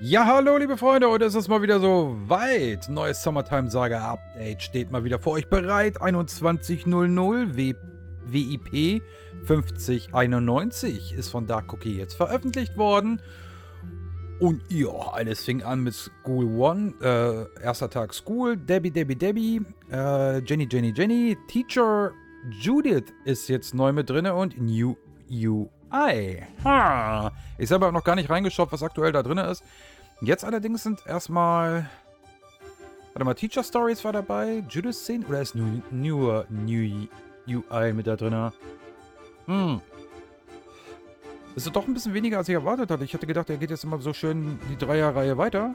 Ja, hallo liebe Freunde, heute ist es mal wieder so weit. Neues Summertime Saga Update steht mal wieder vor euch bereit. 21.00 WIP 5091 ist von Dark Cookie jetzt veröffentlicht worden. Und ja, alles fing an mit School One, äh, erster Tag School, Debbie, Debbie, Debbie, äh, Jenny, Jenny, Jenny, Teacher, Judith ist jetzt neu mit drin und New You Ei. Ha. Ich selber habe noch gar nicht reingeschaut, was aktuell da drin ist. Jetzt allerdings sind erstmal. Warte mal, Teacher Stories war dabei. Judith Scene oder ist nur New, New, New UI mit da drin? Hm. Das ist doch ein bisschen weniger, als ich erwartet hatte. Ich hatte gedacht, er geht jetzt immer so schön die Dreierreihe weiter.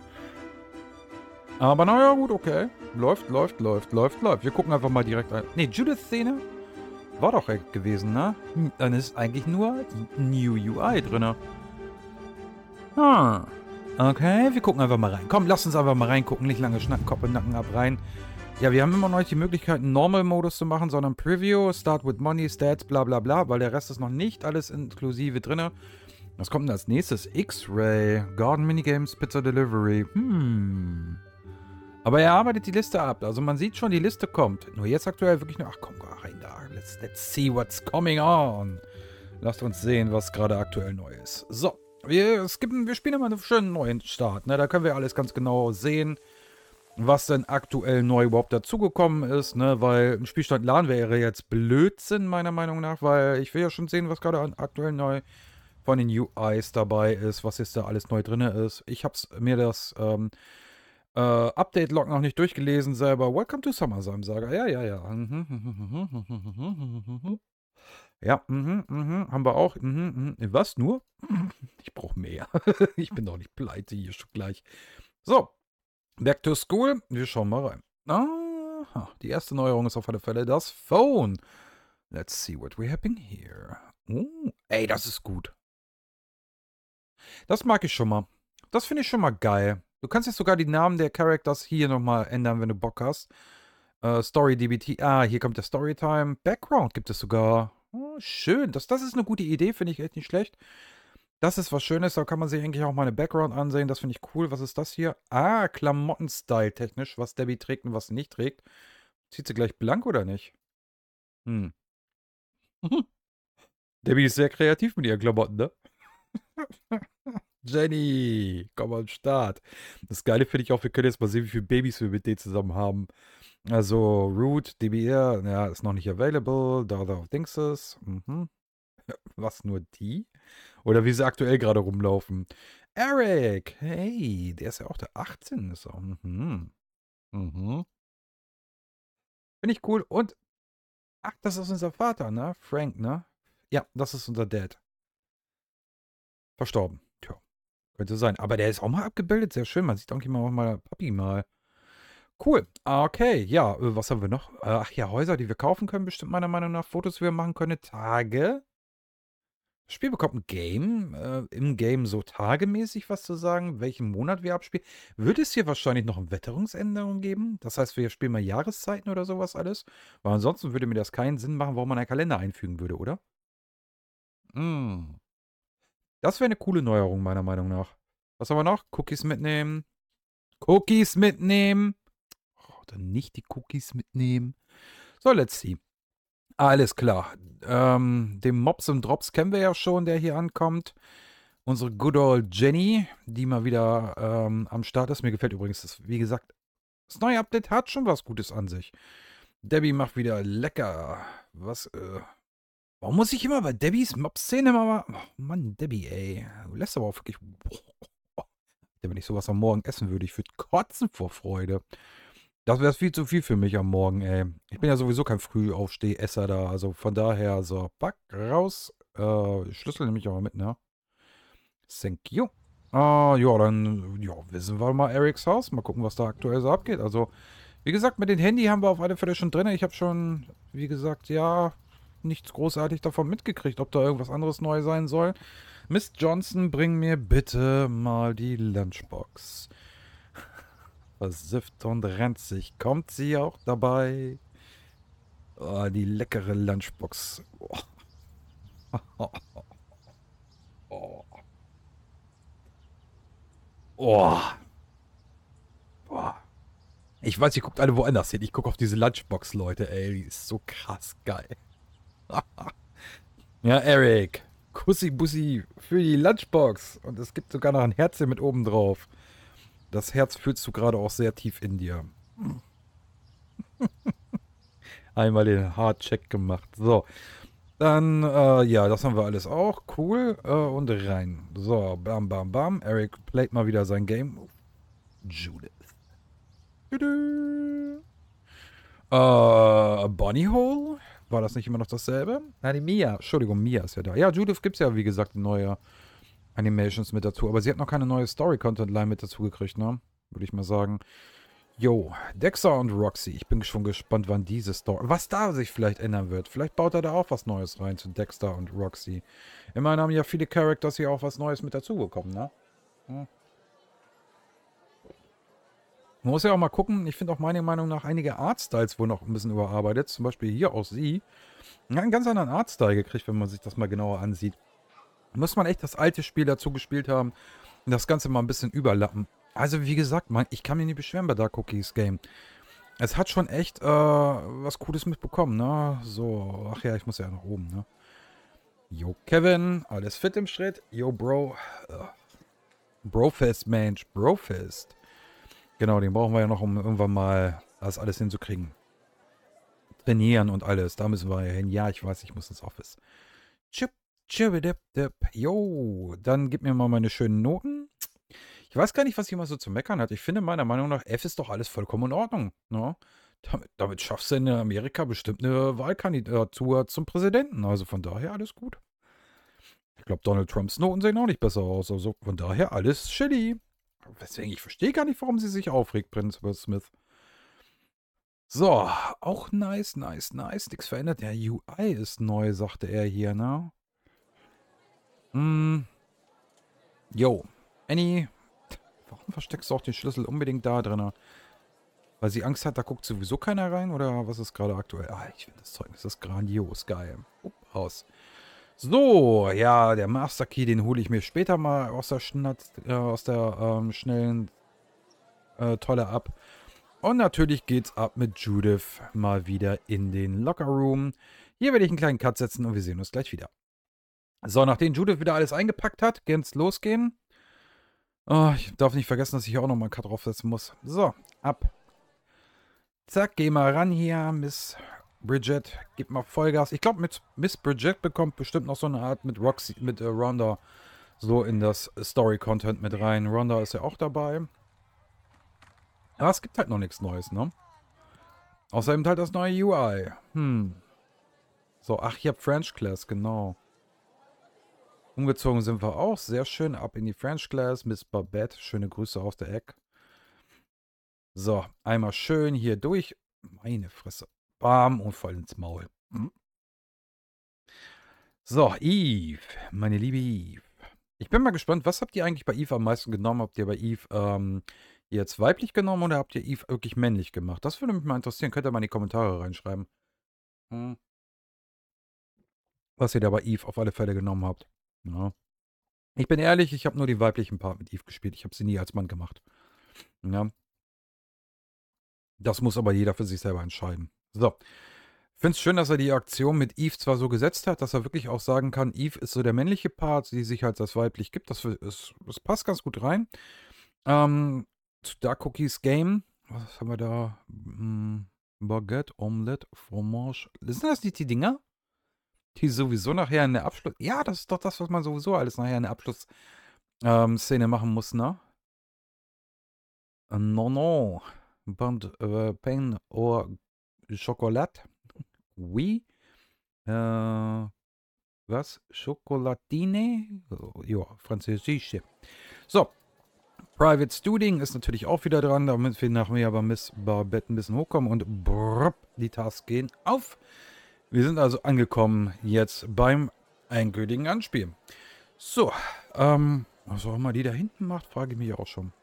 Aber naja, gut, okay. Läuft, läuft, läuft, läuft, läuft. Wir gucken einfach mal direkt rein. Ne, Judith-Szene war doch gewesen, ne? Hm, dann ist eigentlich nur New UI drin. Ah. Okay, wir gucken einfach mal rein. Komm, lass uns einfach mal reingucken. Nicht lange schnacken, Kopf und Nacken ab rein. Ja, wir haben immer noch nicht die Möglichkeit, einen Normal-Modus zu machen, sondern Preview, Start with Money, Stats, bla bla bla, weil der Rest ist noch nicht alles inklusive drin. Was kommt denn als nächstes? X-Ray, Garden Minigames, Pizza Delivery. Hmm. Aber er arbeitet die Liste ab. Also man sieht schon, die Liste kommt. Nur jetzt aktuell wirklich nur, ach komm, rein da. Let's, let's see what's coming on. Lasst uns sehen, was gerade aktuell neu ist. So, wir skippen, wir spielen immer einen schönen neuen Start. Ne? Da können wir alles ganz genau sehen, was denn aktuell neu überhaupt dazugekommen ist. Ne? Weil ein Spielstand laden wäre jetzt Blödsinn, meiner Meinung nach. Weil ich will ja schon sehen, was gerade aktuell neu von den UIs dabei ist, was jetzt da alles neu drin ist. Ich habe mir das ähm, äh, Update-Log noch nicht durchgelesen selber. Welcome to Summer, Sam Saga. Ja, ja, ja. Ja, mh, mh, haben wir auch. Mh, Was nur? Ich brauche mehr. ich bin doch nicht pleite hier schon gleich. So, back to school. Wir schauen mal rein. Aha, die erste Neuerung ist auf alle Fälle das Phone. Let's see what we having here. Oh, ey, das ist gut. Das mag ich schon mal. Das finde ich schon mal geil. Du kannst jetzt sogar die Namen der Characters hier nochmal ändern, wenn du Bock hast. Äh, Story DBT. Ah, hier kommt der Storytime. Background gibt es sogar. Oh, schön. Das, das ist eine gute Idee, finde ich echt nicht schlecht. Das ist was Schönes, da kann man sich eigentlich auch mal eine Background ansehen. Das finde ich cool. Was ist das hier? Ah, Klamottenstyle technisch, was Debbie trägt und was sie nicht trägt. Zieht sie gleich blank oder nicht? Hm. Debbie ist sehr kreativ mit ihren Klamotten, ne? Jenny, komm am Start. Das Geile finde ich auch, wir können jetzt mal sehen, wie viele Babys wir mit denen zusammen haben. Also Root, DBR, ja, ist noch nicht available, Daughter of Dingses, Mhm. Was nur die? Oder wie sie aktuell gerade rumlaufen. Eric, hey, der ist ja auch der 18, ist auch. Mhm. Mhm. Finde ich cool. Und, ach, das ist unser Vater, ne? Frank, ne? Ja, das ist unser Dad. Verstorben. Könnte sein. Aber der ist auch mal abgebildet. Sehr schön. Man sieht Donkey Kong auch mal Papi mal. Cool. Okay, ja, äh, was haben wir noch? Äh, ach ja, Häuser, die wir kaufen können, bestimmt meiner Meinung nach. Fotos, die wir machen können, Tage. Das Spiel bekommt ein Game. Äh, Im Game so tagemäßig was zu sagen, welchen Monat wir abspielen. Wird es hier wahrscheinlich noch eine Wetterungsänderung geben? Das heißt, wir spielen mal Jahreszeiten oder sowas alles. Weil ansonsten würde mir das keinen Sinn machen, warum man einen Kalender einfügen würde, oder? Mm. Das wäre eine coole Neuerung, meiner Meinung nach. Was haben wir noch? Cookies mitnehmen. Cookies mitnehmen. Oh, nicht die Cookies mitnehmen. So, let's see. Alles klar. Ähm, den Mops und Drops kennen wir ja schon, der hier ankommt. Unsere good old Jenny, die mal wieder ähm, am Start ist. Mir gefällt übrigens, das, wie gesagt, das neue Update hat schon was Gutes an sich. Debbie macht wieder lecker. Was? Äh, Warum muss ich immer bei Debbies Mob-Szene immer mal. Oh Mann, Debbie, ey. Du lässt aber auch wirklich. Wenn ich sowas am Morgen essen würde, ich würde kotzen vor Freude. Das wäre viel zu viel für mich am Morgen, ey. Ich bin ja sowieso kein Frühaufstehesser da. Also von daher, so, pack, raus. Äh, Schlüssel nehme ich aber mit, ne? Thank you. Ah, ja, dann ja, wissen wir mal Erics Haus. Mal gucken, was da aktuell so abgeht. Also, wie gesagt, mit dem Handy haben wir auf alle Fälle schon drin. Ich habe schon, wie gesagt, ja, nichts großartig davon mitgekriegt, ob da irgendwas anderes neu sein soll. Miss Johnson, bring mir bitte mal die Lunchbox. Versifft und ranzig. Kommt sie auch dabei? Oh, die leckere Lunchbox. Oh. Oh. Oh. Ich weiß, ihr guckt alle woanders hin. Ich gucke auf diese Lunchbox, Leute. Ey, die ist so krass geil. ja, Eric. Kussi Bussi für die Lunchbox. Und es gibt sogar noch ein Herzchen mit oben drauf. Das Herz fühlst du gerade auch sehr tief in dir. Einmal den Hardcheck gemacht. So. Dann, äh, ja, das haben wir alles auch. Cool. Äh, und rein. So, bam, bam, bam. Eric playt mal wieder sein Game. Judith. Tudu. Äh, Bunny Hole? War das nicht immer noch dasselbe? Nein, die Mia. Entschuldigung, Mia ist ja da. Ja, Judith gibt es ja, wie gesagt, neue Animations mit dazu. Aber sie hat noch keine neue Story-Content-Line mit dazu gekriegt, ne? Würde ich mal sagen. Jo, Dexter und Roxy. Ich bin schon gespannt, wann diese Story. Was da sich vielleicht ändern wird. Vielleicht baut er da auch was Neues rein zu Dexter und Roxy. Immerhin haben ja viele Characters hier auch was Neues mit dazu bekommen, ne? Hm. Man muss ja auch mal gucken, ich finde auch meiner Meinung nach einige Artstyles wurden noch ein bisschen überarbeitet. Zum Beispiel hier auch sie. Einen ganz anderen Artstyle gekriegt, wenn man sich das mal genauer ansieht. Muss man echt das alte Spiel dazu gespielt haben und das Ganze mal ein bisschen überlappen. Also wie gesagt, man, ich kann mich nicht beschweren bei Dark Cookies Game. Es hat schon echt äh, was Cooles mitbekommen, ne? So, ach ja, ich muss ja nach oben, ne? Yo, Kevin, alles fit im Schritt? Yo, Bro. Äh, Brofest, Mensch, Brofest. Genau, den brauchen wir ja noch, um irgendwann mal das alles hinzukriegen. Trainieren und alles. Da müssen wir ja hin. Ja, ich weiß, ich muss ins Office. Chip, chip, dip, dip. Jo, dann gib mir mal meine schönen Noten. Ich weiß gar nicht, was jemand so zu meckern hat. Ich finde meiner Meinung nach, F ist doch alles vollkommen in Ordnung. Ne? Damit, damit schaffst du in Amerika bestimmt eine Wahlkandidatur zum Präsidenten. Also von daher alles gut. Ich glaube, Donald Trumps Noten sehen auch nicht besser aus. Also von daher alles chili. Weswegen ich verstehe gar nicht, warum sie sich aufregt, Principal Smith. So, auch nice, nice, nice. Nichts verändert. Der UI ist neu, sagte er hier, ne? Hm. Yo. Annie. Warum versteckst du auch den Schlüssel unbedingt da drin? Weil sie Angst hat, da guckt sowieso keiner rein? Oder was ist gerade aktuell? Ah, ich finde das Zeugnis ist grandios. Geil. Up, aus. So, ja, der Master Key, den hole ich mir später mal aus der, Schnatz, äh, aus der ähm, schnellen äh, Tolle ab. Und natürlich geht's ab mit Judith mal wieder in den Locker Room. Hier werde ich einen kleinen Cut setzen und wir sehen uns gleich wieder. So, nachdem Judith wieder alles eingepackt hat, kann's losgehen. Oh, ich darf nicht vergessen, dass ich hier auch nochmal einen Cut draufsetzen muss. So, ab. Zack, geh mal ran hier, Miss Bridget gib mal Vollgas. Ich glaube, mit Miss Bridget bekommt bestimmt noch so eine Art mit Roxy, mit äh, Rhonda so in das Story-Content mit rein. Rhonda ist ja auch dabei. Aber es gibt halt noch nichts Neues, ne? Außerdem halt das neue UI. Hm. So, ach, hier French Class, genau. Umgezogen sind wir auch. Sehr schön. Ab in die French Class. Miss Babette. Schöne Grüße aus der Eck. So, einmal schön hier durch. Meine Fresse. Bam und voll ins Maul. Hm? So, Eve, meine liebe Eve. Ich bin mal gespannt, was habt ihr eigentlich bei Eve am meisten genommen? Habt ihr bei Eve ähm, jetzt weiblich genommen oder habt ihr Eve wirklich männlich gemacht? Das würde mich mal interessieren. Könnt ihr mal in die Kommentare reinschreiben. Hm. Was ihr da bei Eve auf alle Fälle genommen habt. Ja. Ich bin ehrlich, ich habe nur die weiblichen Part mit Eve gespielt. Ich habe sie nie als Mann gemacht. Ja. Das muss aber jeder für sich selber entscheiden. So. Ich Finde es schön, dass er die Aktion mit Eve zwar so gesetzt hat, dass er wirklich auch sagen kann, Eve ist so der männliche Part, die sich halt das weiblich gibt. Das, ist, das passt ganz gut rein. Ähm, zu Dark Cookies Game. Was haben wir da? Hm, Baguette, Omelette, Fromage. Sind das nicht die Dinger? Die sowieso nachher in der Abschluss. Ja, das ist doch das, was man sowieso alles nachher in der Abschlussszene ähm, machen muss, ne? Äh, no, no. Band, äh, Pain or Schokolade. Oui. Äh, was? Schokolatine? Ja, französische. So. Private Studing ist natürlich auch wieder dran, damit wir nachher aber Miss Barbette ein bisschen hochkommen und brrr, die Tasks gehen auf. Wir sind also angekommen jetzt beim endgültigen Anspielen. So, ähm, was auch immer die da hinten macht, frage ich mich auch schon.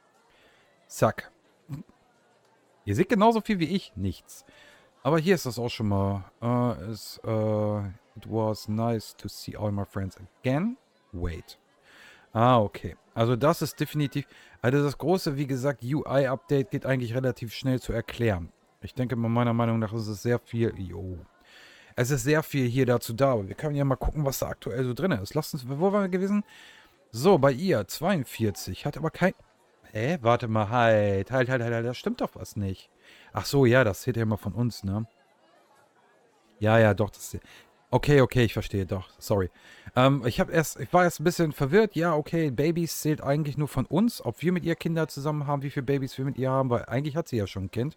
Zack. Ihr seht genauso viel wie ich, nichts. Aber hier ist das auch schon mal. Uh, äh, is, uh, äh, it was nice to see all my friends again. Wait. Ah, okay. Also das ist definitiv... Also das große, wie gesagt, UI-Update geht eigentlich relativ schnell zu erklären. Ich denke, mal, meiner Meinung nach ist es sehr viel... Jo. Es ist sehr viel hier dazu da. Aber wir können ja mal gucken, was da aktuell so drin ist. Lass uns... Wo waren wir gewesen? So, bei ihr. 42. Hat aber kein... Hä? Warte mal. Halt, halt, halt, halt. halt da stimmt doch was nicht. Ach so, ja, das seht ja immer von uns, ne? Ja, ja, doch, das. Okay, okay, ich verstehe, doch, sorry. Ähm, ich habe erst, ich war erst ein bisschen verwirrt. Ja, okay, Babys zählt eigentlich nur von uns, ob wir mit ihr Kinder zusammen haben, wie viele Babys wir mit ihr haben, weil eigentlich hat sie ja schon ein Kind.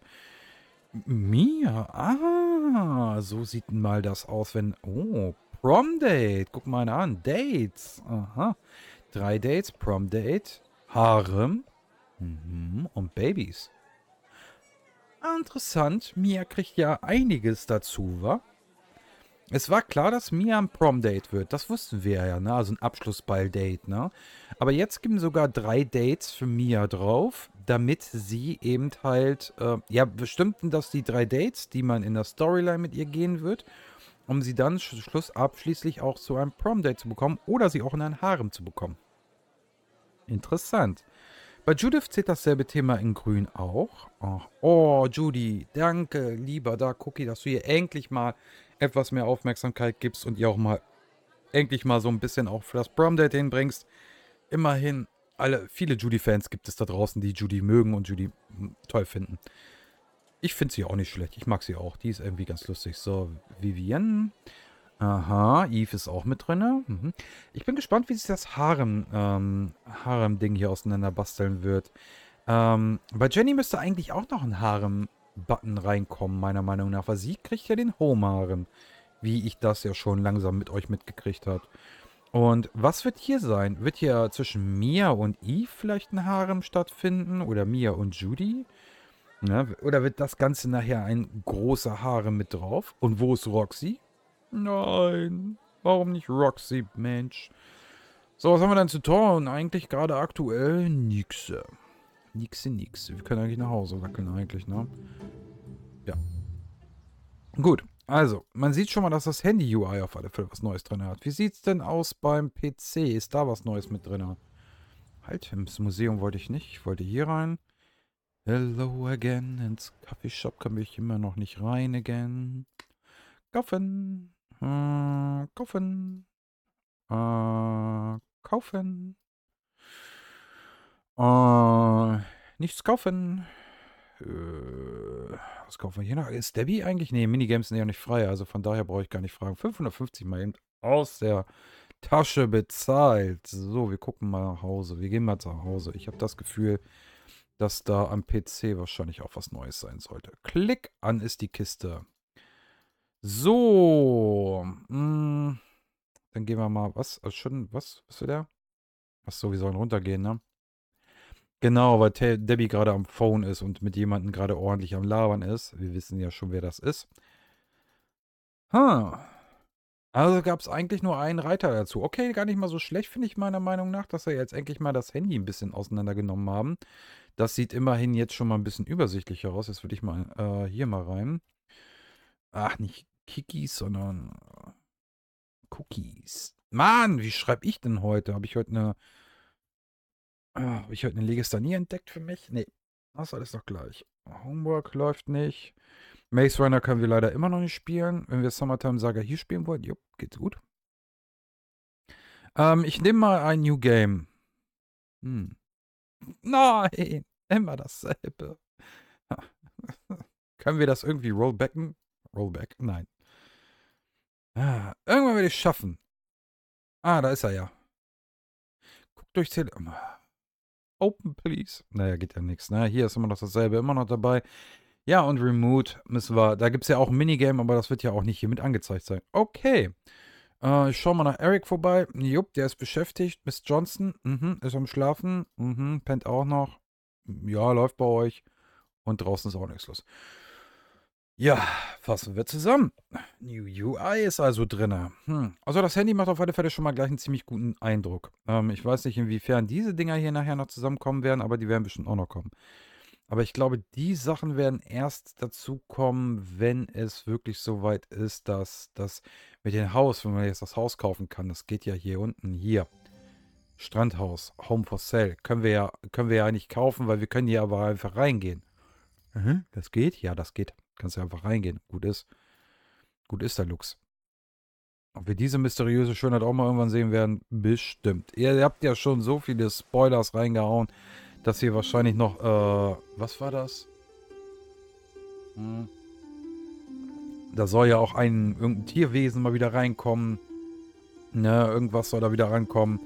Mia, ah, so sieht mal das aus, wenn, oh, Prom-Date, guck mal eine an, Dates, aha. Drei Dates, Prom-Date, Harem mhm. und Babys. Interessant, Mia kriegt ja einiges dazu, wa? Es war klar, dass Mia ein Prom-Date wird. Das wussten wir ja, ne? Also ein Abschlussball-Date, ne? Aber jetzt geben sogar drei Dates für Mia drauf, damit sie eben halt, äh, ja, bestimmten das die drei Dates, die man in der Storyline mit ihr gehen wird, um sie dann schlussab schließlich auch zu einem Prom-Date zu bekommen oder sie auch in ein Harem zu bekommen. Interessant. Bei Judith zählt dasselbe Thema in Grün auch. Ach, oh, Judy, danke, lieber da, Cookie, dass du ihr endlich mal etwas mehr Aufmerksamkeit gibst und ihr auch mal endlich mal so ein bisschen auch für das Prom-Date hinbringst. Immerhin, alle, viele Judy-Fans gibt es da draußen, die Judy mögen und Judy hm, toll finden. Ich finde sie auch nicht schlecht. Ich mag sie auch. Die ist irgendwie ganz lustig. So, Vivienne. Aha, Eve ist auch mit drin. Mhm. Ich bin gespannt, wie sich das Harem, ähm, Harem-Ding hier auseinander basteln wird. Ähm, bei Jenny müsste eigentlich auch noch ein Harem-Button reinkommen, meiner Meinung nach. Weil sie kriegt ja den Home-Harem, wie ich das ja schon langsam mit euch mitgekriegt habe. Und was wird hier sein? Wird hier zwischen Mia und Eve vielleicht ein Harem stattfinden? Oder Mia und Judy? Ne? Oder wird das Ganze nachher ein großer Harem mit drauf? Und wo ist Roxy? Nein. Warum nicht Roxy, Mensch? So, was haben wir denn zu tun? Eigentlich gerade aktuell nixe. Nixe, nixe. Wir können eigentlich nach Hause wackeln, eigentlich, ne? Ja. Gut, also, man sieht schon mal, dass das Handy-UI auf alle Fälle was Neues drin hat. Wie sieht's denn aus beim PC? Ist da was Neues mit drin? Halt, ins Museum wollte ich nicht. Ich wollte hier rein. Hello again. Ins Coffee Shop kann ich immer noch nicht rein again. Coffin. Äh, kaufen. Äh, kaufen. Äh, nichts kaufen. Äh, was kaufen wir hier noch? Ist Debbie eigentlich? Nee, Minigames sind ja nicht frei, also von daher brauche ich gar nicht fragen. 550 mal eben aus der Tasche bezahlt. So, wir gucken mal nach Hause. Wir gehen mal zu Hause. Ich habe das Gefühl, dass da am PC wahrscheinlich auch was Neues sein sollte. Klick an ist die Kiste. So. Mm, dann gehen wir mal. Was? Also schon, was? Bist du da? Was wir sollen runtergehen, ne? Genau, weil Te Debbie gerade am Phone ist und mit jemandem gerade ordentlich am Labern ist. Wir wissen ja schon, wer das ist. Huh. Also gab es eigentlich nur einen Reiter dazu. Okay, gar nicht mal so schlecht, finde ich meiner Meinung nach, dass wir jetzt endlich mal das Handy ein bisschen auseinandergenommen haben. Das sieht immerhin jetzt schon mal ein bisschen übersichtlicher aus. Jetzt würde ich mal äh, hier mal rein. Ach, nicht Kikis, sondern äh, Cookies. Mann, wie schreibe ich denn heute? Habe ich heute eine. Oh, äh, Habe ich heute eine Legisthanie entdeckt für mich? Nee. Das ist alles noch gleich. Homework läuft nicht. Maze Runner können wir leider immer noch nicht spielen. Wenn wir Summertime Saga hier spielen wollen, jupp, geht's gut. Ähm, ich nehme mal ein New Game. Hm. Nein, immer dasselbe. können wir das irgendwie rollbacken? Rollback? Nein. Ah, irgendwann werde ich es schaffen. Ah, da ist er ja. Guckt durch Tele. Oh, open, please. Naja, geht ja nichts. Ne? Hier ist immer noch dasselbe, immer noch dabei. Ja, und Remote müssen wir. Da gibt es ja auch ein Minigame, aber das wird ja auch nicht hier mit angezeigt sein. Okay. Äh, ich schaue mal nach Eric vorbei. Jupp, der ist beschäftigt. Miss Johnson mhm, ist am Schlafen. Mhm, pennt auch noch. Ja, läuft bei euch. Und draußen ist auch nichts los. Ja, fassen wir zusammen. New UI ist also drin. Hm. Also das Handy macht auf alle Fälle schon mal gleich einen ziemlich guten Eindruck. Ähm, ich weiß nicht, inwiefern diese Dinger hier nachher noch zusammenkommen werden, aber die werden bestimmt auch noch kommen. Aber ich glaube, die Sachen werden erst dazu kommen, wenn es wirklich so weit ist, dass das mit dem Haus, wenn man jetzt das Haus kaufen kann, das geht ja hier unten, hier. Strandhaus, Home for Sale. Können wir ja, können wir ja nicht kaufen, weil wir können hier aber einfach reingehen. Mhm, das geht? Ja, das geht. Kannst ja einfach reingehen. Gut ist. Gut ist der Lux. Ob wir diese mysteriöse Schönheit auch mal irgendwann sehen werden, bestimmt. Ihr habt ja schon so viele Spoilers reingehauen, dass ihr wahrscheinlich noch, äh, was war das? Hm. Da soll ja auch ein, irgendein Tierwesen mal wieder reinkommen. Ne, irgendwas soll da wieder reinkommen.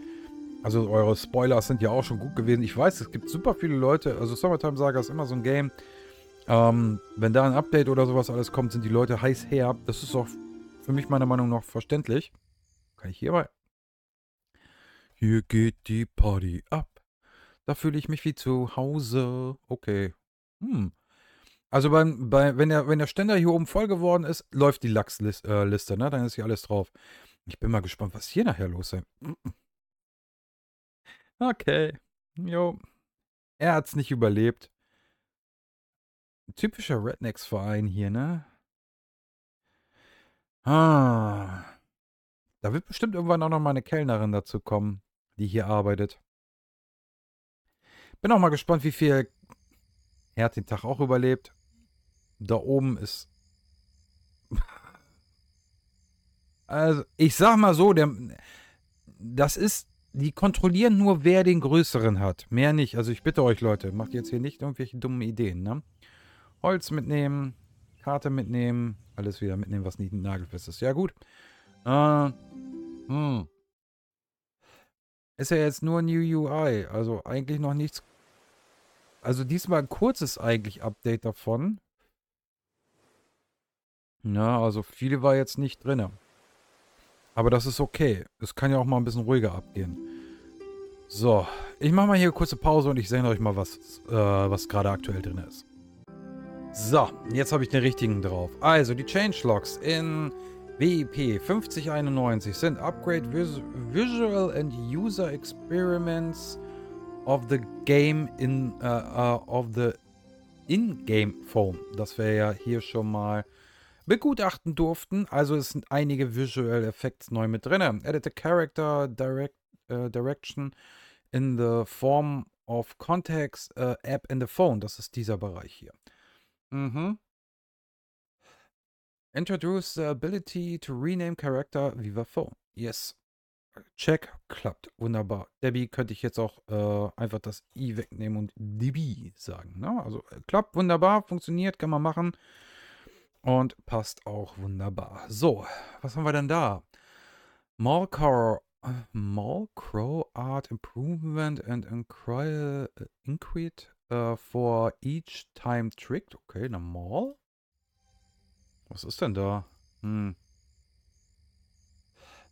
Also eure Spoilers sind ja auch schon gut gewesen. Ich weiß, es gibt super viele Leute, also Summertime Saga ist immer so ein Game, ähm, wenn da ein Update oder sowas alles kommt, sind die Leute heiß her. Das ist auch für mich meiner Meinung nach verständlich. Kann ich hierbei. Hier geht die Party ab. Da fühle ich mich wie zu Hause. Okay. Hm. Also beim, bei, wenn, der, wenn der Ständer hier oben voll geworden ist, läuft die Lachsliste, äh, Liste, ne? Dann ist hier alles drauf. Ich bin mal gespannt, was hier nachher los ist. Okay. Jo. Er hat es nicht überlebt typischer Rednecks-Verein hier, ne? Ah. Da wird bestimmt irgendwann auch noch mal eine Kellnerin dazu kommen, die hier arbeitet. Bin auch mal gespannt, wie viel er hat den Tag auch überlebt. Da oben ist. Also, ich sag mal so, der, das ist. Die kontrollieren nur, wer den größeren hat. Mehr nicht. Also ich bitte euch, Leute, macht jetzt hier nicht irgendwelche dummen Ideen, ne? Holz mitnehmen, Karte mitnehmen, alles wieder mitnehmen, was nicht nagelfest ist. Ja, gut. Äh, hm. Ist ja jetzt nur New UI, also eigentlich noch nichts. Also diesmal ein kurzes eigentlich Update davon. Na, also viele war jetzt nicht drin. Aber das ist okay. Es kann ja auch mal ein bisschen ruhiger abgehen. So, ich mache mal hier eine kurze Pause und ich sende euch mal, was, äh, was gerade aktuell drin ist. So, jetzt habe ich den richtigen drauf. Also, die Changelogs in WIP 5091 sind Upgrade Vis Visual and User Experiments of the Game in uh, uh, of the In-Game Foam. Das wir ja hier schon mal begutachten durften. Also es sind einige Visual Effects neu mit drin. Edit the Character direct, uh, Direction in the Form of Context App in the Phone. Das ist dieser Bereich hier. Mhm. Introduce the ability to rename character Viva Phone. Yes. Check klappt. Wunderbar. Debbie könnte ich jetzt auch äh, einfach das i wegnehmen und Debbie sagen. Ne? Also äh, klappt wunderbar, funktioniert, kann man machen. Und passt auch wunderbar. So, was haben wir denn da? Malcor. Äh, Malcrow Art Improvement and Increed äh, äh, for each time tricked. Okay, in eine Mall. Was ist denn da? Hm.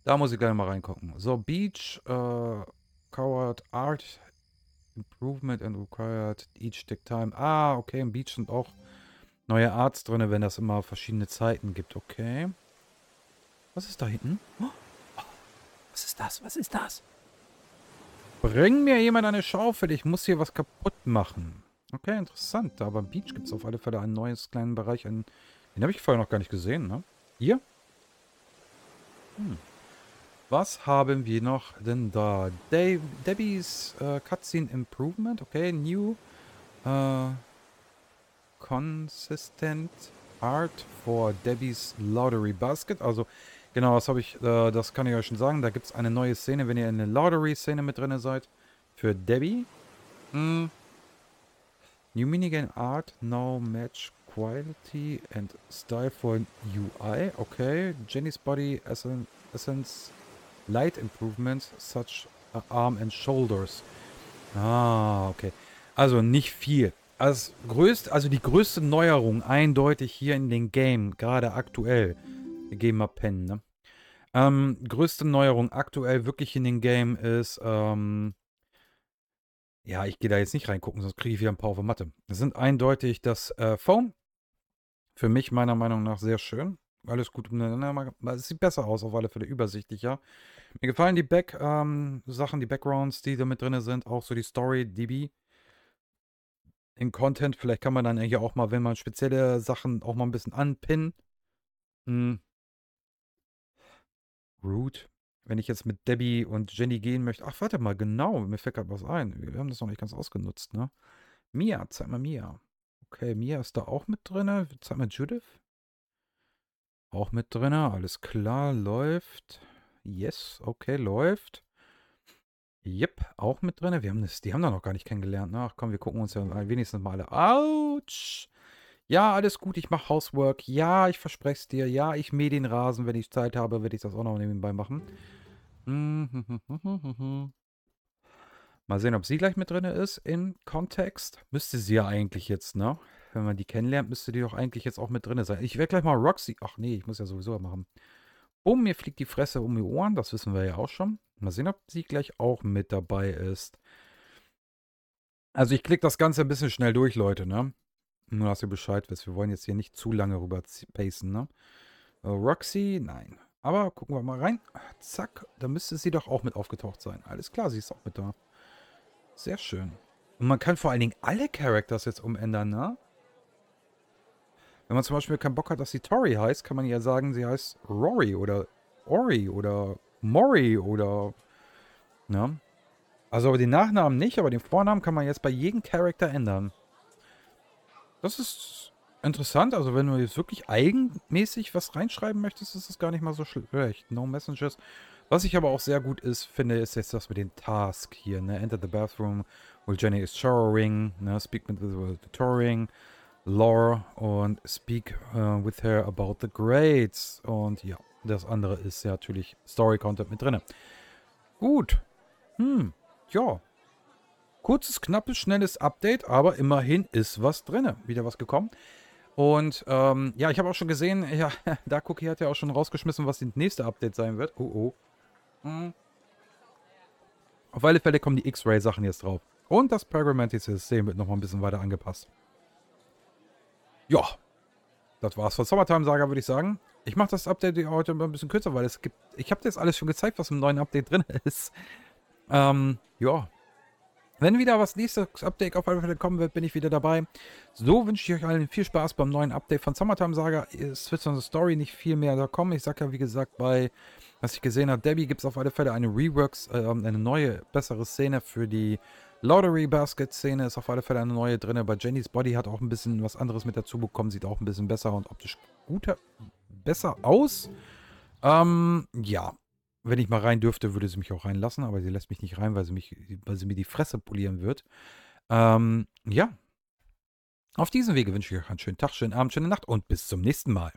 Da muss ich gleich mal reingucken. So, Beach, uh, äh, Coward Art Improvement and Required each tick time. Ah, okay, im Beach sind auch neue Arts drin, wenn das immer verschiedene Zeiten gibt. Okay. Was ist da hinten? Oh, was ist das? Was ist das? Bring mir jemand eine Schaufel, ich muss hier was kaputt machen. Okay, interessant. Da beim Beach gibt es auf alle Fälle einen neuen kleinen Bereich. Einen, den habe ich vorher noch gar nicht gesehen, ne? Hier? Hm. Was haben wir noch denn da? De Debbie's äh, Cutscene Improvement. Okay, New äh, Consistent Art for Debbie's Lottery Basket. Also Genau, das habe ich, äh, das kann ich euch schon sagen. Da gibt es eine neue Szene, wenn ihr in der Lottery-Szene mit drin seid. Für Debbie. Mm. New Minigame Art No match quality and style for UI. Okay. Jenny's body essence, light improvements such arm and shoulders. Ah, okay. Also nicht viel. Also, größt, also die größte Neuerung eindeutig hier in den Game, gerade aktuell, wir gehen mal pennen, ne? Ähm, größte Neuerung aktuell wirklich in den Game ist, ähm, ja, ich gehe da jetzt nicht reingucken, sonst kriege ich wieder ein paar auf Matte. Es sind eindeutig das äh, Phone. Für mich meiner Meinung nach sehr schön. Alles gut miteinander. Es sieht besser aus, auf alle Fälle übersichtlicher. Mir gefallen die Back-Sachen, ähm, die Backgrounds, die da mit drin sind. Auch so die Story, DB. In Content, vielleicht kann man dann hier auch mal, wenn man spezielle Sachen auch mal ein bisschen anpinnen. Hm. Rude. Wenn ich jetzt mit Debbie und Jenny gehen möchte. Ach, warte mal, genau, mir fällt gerade was ein. Wir haben das noch nicht ganz ausgenutzt, ne? Mia, zeig mal Mia. Okay, Mia ist da auch mit drin. Zeig mal Judith. Auch mit drin, alles klar, läuft. Yes, okay, läuft. Yep, auch mit drin. Wir haben das, die haben da noch gar nicht kennengelernt. Ne? Ach komm, wir gucken uns ja wenigstens mal alle. Autsch! Ja, alles gut, ich mache Housework. Ja, ich verspreche es dir. Ja, ich mähe den Rasen. Wenn ich Zeit habe, werde ich das auch noch nebenbei machen. Mal sehen, ob sie gleich mit drin ist im Kontext. Müsste sie ja eigentlich jetzt, ne? Wenn man die kennenlernt, müsste die doch eigentlich jetzt auch mit drin sein. Ich werde gleich mal Roxy. Ach nee, ich muss ja sowieso machen. Um mir fliegt die Fresse um die Ohren, das wissen wir ja auch schon. Mal sehen, ob sie gleich auch mit dabei ist. Also ich klicke das Ganze ein bisschen schnell durch, Leute, ne? Nur, dass ihr Bescheid wisst. Wir wollen jetzt hier nicht zu lange rüber pacen, ne? Äh, Roxy, nein. Aber gucken wir mal rein. Zack, da müsste sie doch auch mit aufgetaucht sein. Alles klar, sie ist auch mit da. Sehr schön. Und man kann vor allen Dingen alle Characters jetzt umändern, ne? Wenn man zum Beispiel keinen Bock hat, dass sie Tori heißt, kann man ja sagen, sie heißt Rory oder Ori oder Mori oder. Ne? Also aber den Nachnamen nicht, aber den Vornamen kann man jetzt bei jedem Charakter ändern. Das ist interessant. Also, wenn du jetzt wirklich eigenmäßig was reinschreiben möchtest, ist es gar nicht mal so schlecht. No Messages. Was ich aber auch sehr gut ist, finde, ist jetzt das mit den Task hier. Ne? Enter the bathroom while Jenny is showering. Ne? Speak with the tutoring. Lore und Speak uh, with her about the grades. Und ja, das andere ist ja natürlich Story Content mit drin. Gut. Hm, ja. Kurzes, knappes, schnelles Update, aber immerhin ist was drin. Wieder was gekommen. Und ähm, ja, ich habe auch schon gesehen, ja, da Cookie hat ja auch schon rausgeschmissen, was das nächste Update sein wird. Oh oh. Mhm. Auf alle Fälle kommen die X-Ray-Sachen jetzt drauf. Und das Programmatic-System wird nochmal ein bisschen weiter angepasst. Ja, das war's von Summertime-Saga, würde ich sagen. Ich mache das Update heute mal ein bisschen kürzer, weil es gibt. Ich habe dir jetzt alles schon gezeigt, was im neuen Update drin ist. Ähm, ja. Wenn wieder was nächstes Update auf alle Fälle kommen wird, bin ich wieder dabei. So wünsche ich euch allen viel Spaß beim neuen Update von Summertime Saga. Es wird eine Story nicht viel mehr da kommen. Ich sag ja, wie gesagt, bei, was ich gesehen habe, Debbie gibt es auf alle Fälle eine Reworks, äh, eine neue, bessere Szene für die Lottery Basket Szene. Ist auf alle Fälle eine neue drin. Bei Jennys Body hat auch ein bisschen was anderes mit dazu bekommen. Sieht auch ein bisschen besser und optisch guter, besser aus. Ähm, ja, wenn ich mal rein dürfte, würde sie mich auch reinlassen, aber sie lässt mich nicht rein, weil sie, mich, weil sie mir die Fresse polieren wird. Ähm, ja. Auf diesem Wege wünsche ich euch einen schönen Tag, schönen Abend, schöne Nacht und bis zum nächsten Mal.